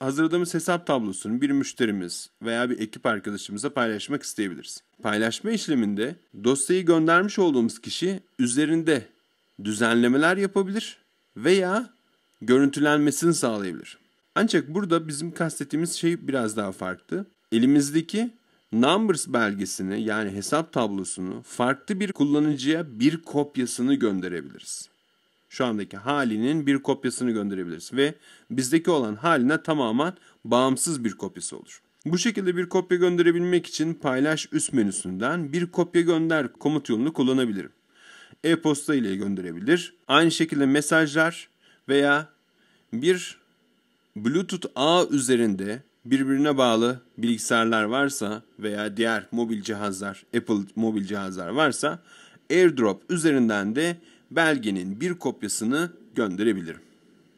hazırladığımız hesap tablosunu bir müşterimiz veya bir ekip arkadaşımıza paylaşmak isteyebiliriz. Paylaşma işleminde dosyayı göndermiş olduğumuz kişi üzerinde düzenlemeler yapabilir veya görüntülenmesini sağlayabilir. Ancak burada bizim kastettiğimiz şey biraz daha farklı. Elimizdeki Numbers belgesini yani hesap tablosunu farklı bir kullanıcıya bir kopyasını gönderebiliriz şu andaki halinin bir kopyasını gönderebiliriz ve bizdeki olan haline tamamen bağımsız bir kopyası olur. Bu şekilde bir kopya gönderebilmek için paylaş üst menüsünden bir kopya gönder komut yolunu kullanabilirim. E-posta ile gönderebilir. Aynı şekilde mesajlar veya bir Bluetooth ağ üzerinde birbirine bağlı bilgisayarlar varsa veya diğer mobil cihazlar, Apple mobil cihazlar varsa AirDrop üzerinden de belgenin bir kopyasını gönderebilirim.